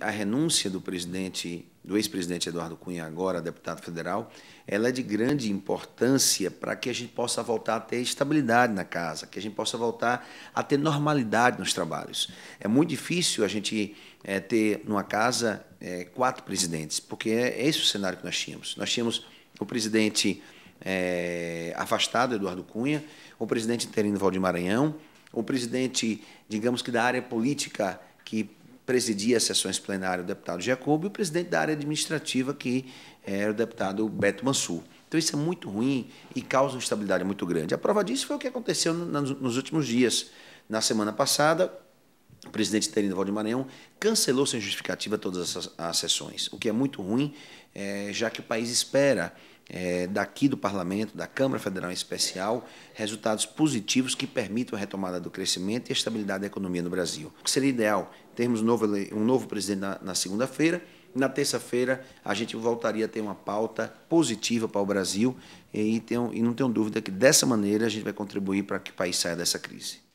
a renúncia do presidente, do ex-presidente Eduardo Cunha, agora deputado federal, ela é de grande importância para que a gente possa voltar a ter estabilidade na casa, que a gente possa voltar a ter normalidade nos trabalhos. É muito difícil a gente é, ter numa casa é, quatro presidentes, porque é esse o cenário que nós tínhamos. Nós tínhamos o presidente é, afastado, Eduardo Cunha, o presidente interino Valdir Maranhão, o presidente, digamos que da área política que presidia as sessões plenárias o deputado Jacob e o presidente da área administrativa, que eh, era o deputado Beto Mansur. Então isso é muito ruim e causa uma instabilidade muito grande. A prova disso foi o que aconteceu nos últimos dias. Na semana passada, presidente Terino Valde Maranhão cancelou sem justificativa todas as, as sessões, o que é muito ruim, é, já que o país espera é, daqui do Parlamento, da Câmara Federal em especial, resultados positivos que permitam a retomada do crescimento e a estabilidade da economia no Brasil. O que seria ideal termos um novo, um novo presidente na, na segunda-feira. Na terça-feira, a gente voltaria a ter uma pauta positiva para o Brasil e, tenho, e não tenho dúvida que dessa maneira a gente vai contribuir para que o país saia dessa crise.